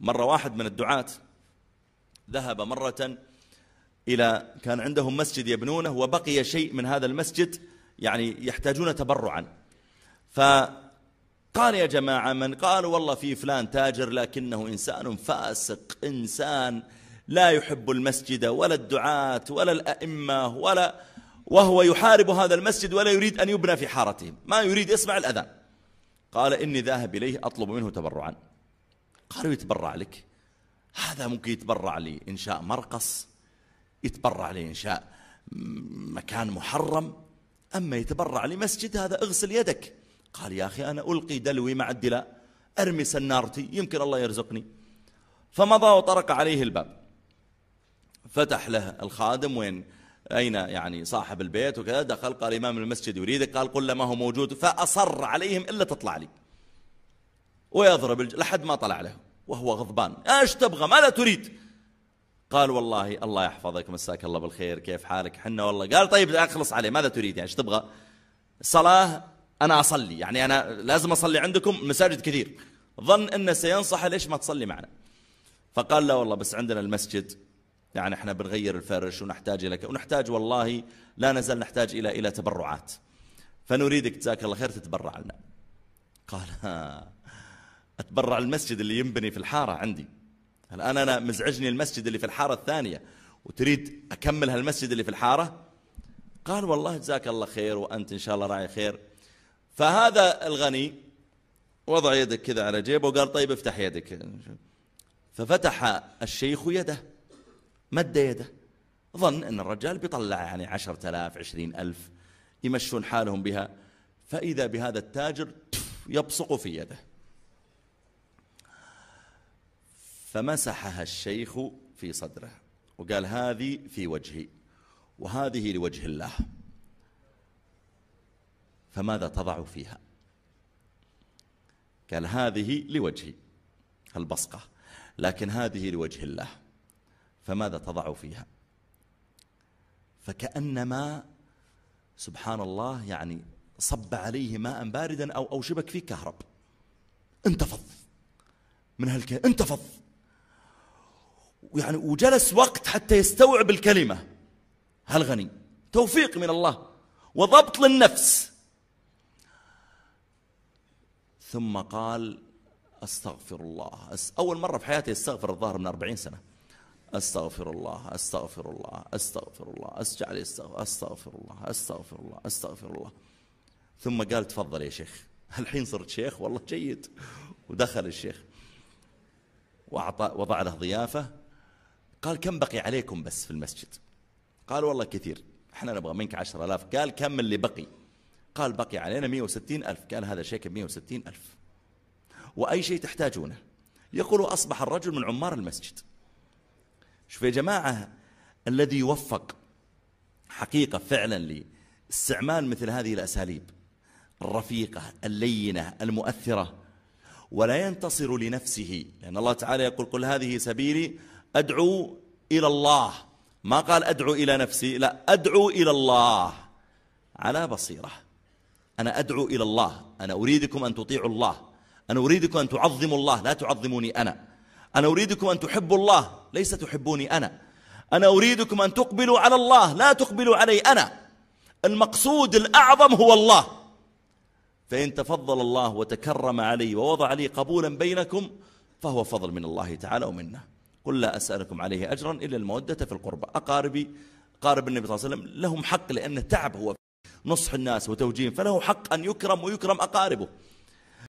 مرة واحد من الدعاة ذهب مرة إلى كان عندهم مسجد يبنونه وبقي شيء من هذا المسجد يعني يحتاجون تبرعا فقال يا جماعة من قال والله في فلان تاجر لكنه إنسان فاسق إنسان لا يحب المسجد ولا الدعاة ولا الأئمة ولا وهو يحارب هذا المسجد ولا يريد أن يبنى في حارته ما يريد يسمع الأذان قال إني ذاهب إليه أطلب منه تبرعا قالوا يتبرع لك هذا ممكن يتبرع لإنشاء مرقص يتبرع لإنشاء مكان محرم أما يتبرع لمسجد هذا اغسل يدك قال يا أخي أنا ألقي دلوي مع الدلاء أرمي سنارتي يمكن الله يرزقني فمضى وطرق عليه الباب فتح له الخادم وين أين يعني صاحب البيت وكذا دخل قال إمام المسجد يريدك قال قل له ما هو موجود فأصر عليهم إلا تطلع لي ويضرب الج... لحد ما طلع له وهو غضبان ايش تبغى ماذا تريد قال والله الله يحفظك مساك الله بالخير كيف حالك حنا والله قال طيب اخلص عليه ماذا تريد يعني ايش تبغى صلاة انا اصلي يعني انا لازم اصلي عندكم مساجد كثير ظن انه سينصح ليش ما تصلي معنا فقال لا والله بس عندنا المسجد يعني احنا بنغير الفرش ونحتاج لك ونحتاج والله لا نزال نحتاج الى الى تبرعات فنريدك جزاك الله خير تتبرع لنا قال ها آه. أتبرع المسجد اللي ينبني في الحارة عندي الآن أنا مزعجني المسجد اللي في الحارة الثانية وتريد أكمل هالمسجد اللي في الحارة قال والله جزاك الله خير وأنت إن شاء الله راعي خير فهذا الغني وضع يدك كذا على جيبه وقال طيب افتح يدك ففتح الشيخ يده مد يده ظن أن الرجال بيطلع يعني عشرة آلاف عشرين ألف يمشون حالهم بها فإذا بهذا التاجر يبصق في يده فمسحها الشيخ في صدره وقال هذه في وجهي وهذه لوجه الله فماذا تضع فيها قال هذه لوجهي البصقة لكن هذه لوجه الله فماذا تضع فيها فكأنما سبحان الله يعني صب عليه ماء باردا أو شبك فيه كهرب انتفض من هالكهرب انتفض ويعني وجلس وقت حتى يستوعب الكلمة هالغني توفيق من الله وضبط للنفس ثم قال أستغفر الله أول مرة في حياتي استغفر الظاهر من أربعين سنة أستغفر الله أستغفر الله أستغفر الله أسجع لي أستغفر, أستغفر الله أستغفر الله أستغفر الله ثم قال تفضل يا شيخ الحين صرت شيخ والله جيد ودخل الشيخ وأعطى وضع له ضيافة قال كم بقي عليكم بس في المسجد قال والله كثير احنا نبغى منك عشر ألاف قال كم اللي بقي قال بقي علينا مئة وستين ألف قال هذا شيك مئة وستين ألف وأي شيء تحتاجونه يقول أصبح الرجل من عمار المسجد شوف يا جماعة الذي يوفق حقيقة فعلا لاستعمال مثل هذه الأساليب الرفيقة اللينة المؤثرة ولا ينتصر لنفسه لأن الله تعالى يقول قل هذه سبيلي أدعو إلى الله ما قال أدعو إلى نفسي لا أدعو إلى الله على بصيرة أنا أدعو إلى الله أنا أريدكم أن تطيعوا الله أنا أريدكم أن تعظموا الله لا تعظموني أنا أنا أريدكم أن تحبوا الله ليس تحبوني أنا أنا أريدكم أن تقبلوا على الله لا تقبلوا علي أنا المقصود الأعظم هو الله فإن تفضل الله وتكرم علي ووضع لي قبولا بينكم فهو فضل من الله تعالى ومنه قل لا أسألكم عليه أجرا إلا المودة في القربى أقاربي قارب النبي صلى الله عليه وسلم لهم حق لأنه تعب هو نصح الناس وتوجيه فله حق أن يكرم ويكرم أقاربه